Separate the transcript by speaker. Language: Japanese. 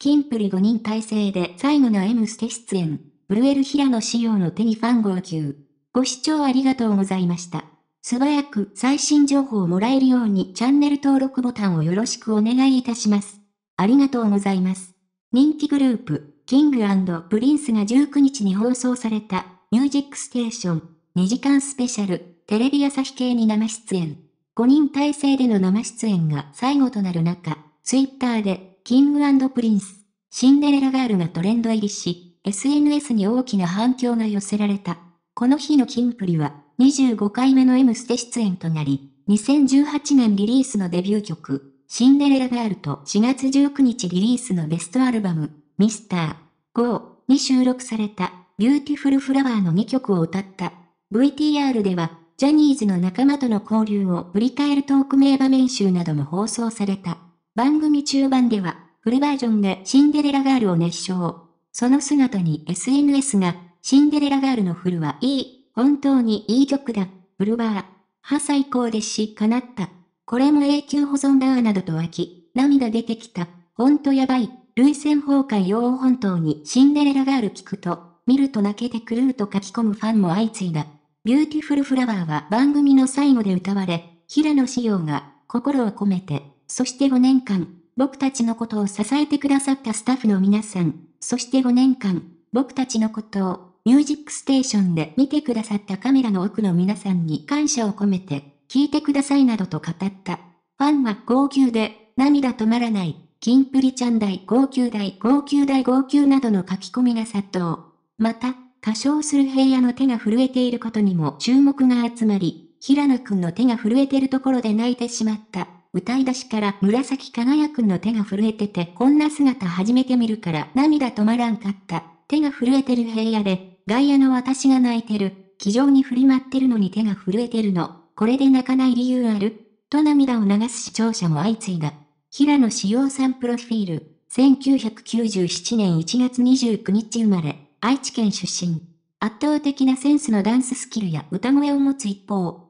Speaker 1: キンプリ5人体制で最後の M ステ出演。ブルエル平野仕様の手にファン号泣。ご視聴ありがとうございました。素早く最新情報をもらえるようにチャンネル登録ボタンをよろしくお願いいたします。ありがとうございます。人気グループ、キングプリンスが19日に放送された、ミュージックステーション、2時間スペシャル、テレビ朝日系に生出演。5人体制での生出演が最後となる中、ツイッターでキングプリンス、シンデレラガールがトレンド入りし、SNS に大きな反響が寄せられた。この日のキンプリは、25回目の M ステ出演となり、2018年リリースのデビュー曲、シンデレラガールと4月19日リリースのベストアルバム、ミスター GO に収録された、ビューティフルフラワーの2曲を歌った。VTR では、ジャニーズの仲間との交流を振り返るトーク名場面集なども放送された。番組中盤では、フルバージョンでシンデレラガールを熱唱。その姿に SNS が、シンデレラガールのフルはいい、本当にいい曲だ、フルバー。は最高ですし、かなった。これも永久保存だなどと湧き、涙出てきた。ほんとやばい。涙腺崩壊用本当にシンデレラガール聞くと、見ると泣けてくると書き込むファンも相次いだ。ビューティフルフラワーは番組の最後で歌われ、平野紫耀が心を込めてそして5年間、僕たちのことを支えてくださったスタッフの皆さん、そして5年間、僕たちのことを、ミュージックステーションで見てくださったカメラの奥の皆さんに感謝を込めて、聞いてくださいなどと語った。ファンは号泣で、涙止まらない、キンプリちゃん大号泣大号泣大号泣などの書き込みが殺到。また、歌唱する平野の手が震えていることにも注目が集まり、平野くんの手が震えているところで泣いてしまった。歌い出しから紫輝くんの手が震えててこんな姿初めて見るから涙止まらんかった。手が震えてる平野で、外野の私が泣いてる。気丈に振り舞ってるのに手が震えてるの。これで泣かない理由あると涙を流す視聴者も相次いだ。平野志陽さんプロフィール。1997年1月29日生まれ、愛知県出身。圧倒的なセンスのダンススキルや歌声を持つ一方、